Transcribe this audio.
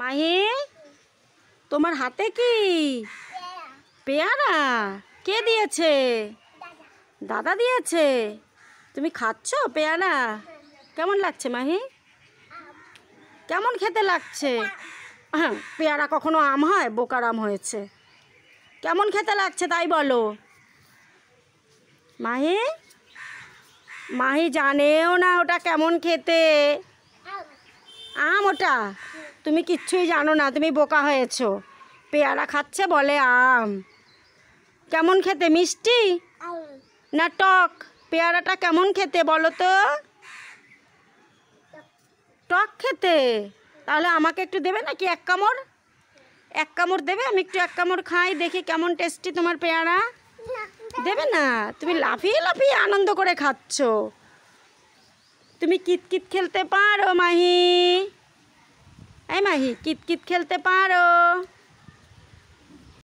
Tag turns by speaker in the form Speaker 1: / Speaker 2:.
Speaker 1: মাহি তোমার হাতে কি পেয়ারা কে দিয়েছে দাদা দিয়েছে তুমি খাচ্ছ পেয়ারা কেমন লাগছে মাহি কেমন খেতে লাগছে হ্যাঁ পেয়ারা কখনো আম হয় বোকার আম হয়েছে কেমন খেতে লাগছে তাই বলো মাহি মাহি জানেও না ওটা কেমন খেতে আম ওটা তুমি কিচ্ছুই জানো না তুমি বোকা হয়েছো পেয়ারা খাচ্ছে বলে আম কেমন খেতে মিষ্টি না টক পেয়ারাটা কেমন খেতে বলো তো টক খেতে তাহলে আমাকে একটু দেবে নাকি এক কামড় এক কামড় দেবে আমি একটু এক কামড় খাই দেখি কেমন টেস্টি তোমার পেয়ারা দেবে না তুমি লাফিয়ে লাফিয়ে আনন্দ করে খাচ্ছ তুমি কিতকিত খেলতে পারো মাহি এই মাহি কিত কিত খেলতে পারো